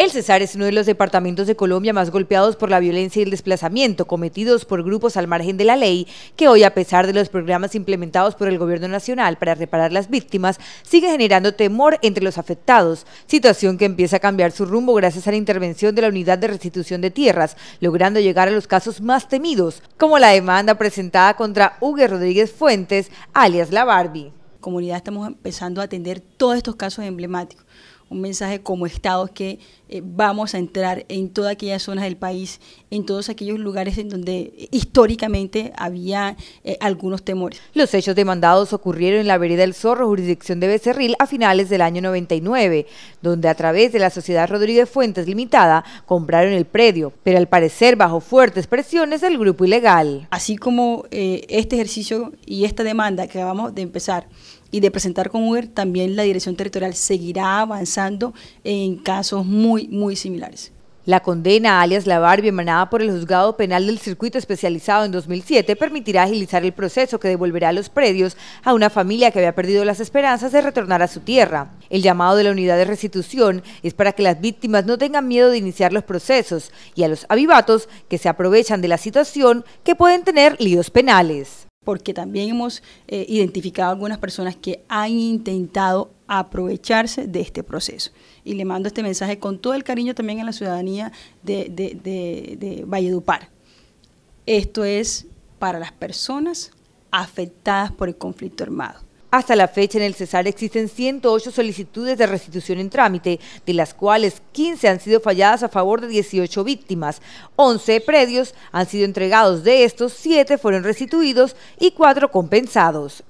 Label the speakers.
Speaker 1: El Cesar es uno de los departamentos de Colombia más golpeados por la violencia y el desplazamiento cometidos por grupos al margen de la ley, que hoy, a pesar de los programas implementados por el Gobierno Nacional para reparar las víctimas, sigue generando temor entre los afectados, situación que empieza a cambiar su rumbo gracias a la intervención de la Unidad de Restitución de Tierras, logrando llegar a los casos más temidos, como la demanda presentada contra Hugo Rodríguez Fuentes, alias La Barbie.
Speaker 2: Comunidad estamos empezando a atender todos estos casos emblemáticos un mensaje como Estado que eh, vamos a entrar en todas aquellas zonas del país, en todos aquellos lugares en donde
Speaker 1: históricamente había eh, algunos temores. Los hechos demandados ocurrieron en la vereda del Zorro, jurisdicción de Becerril, a finales del año 99, donde a través de la Sociedad Rodríguez Fuentes Limitada compraron el predio, pero al parecer bajo fuertes presiones del grupo ilegal. Así como eh, este ejercicio y esta demanda que acabamos de empezar,
Speaker 2: y de presentar con Uber, también la Dirección Territorial seguirá avanzando en casos muy, muy similares.
Speaker 1: La condena, alias la Barbie, emanada por el juzgado penal del circuito especializado en 2007, permitirá agilizar el proceso que devolverá los predios a una familia que había perdido las esperanzas de retornar a su tierra. El llamado de la unidad de restitución es para que las víctimas no tengan miedo de iniciar los procesos y a los avivatos que se aprovechan de la situación que pueden tener líos penales porque también hemos eh, identificado algunas personas
Speaker 2: que han intentado aprovecharse de este proceso. Y le mando este mensaje con todo el cariño también a la ciudadanía de Valledupar.
Speaker 1: Esto es para las personas afectadas por el conflicto armado. Hasta la fecha en el Cesar existen 108 solicitudes de restitución en trámite, de las cuales 15 han sido falladas a favor de 18 víctimas, 11 predios han sido entregados de estos, 7 fueron restituidos y 4 compensados.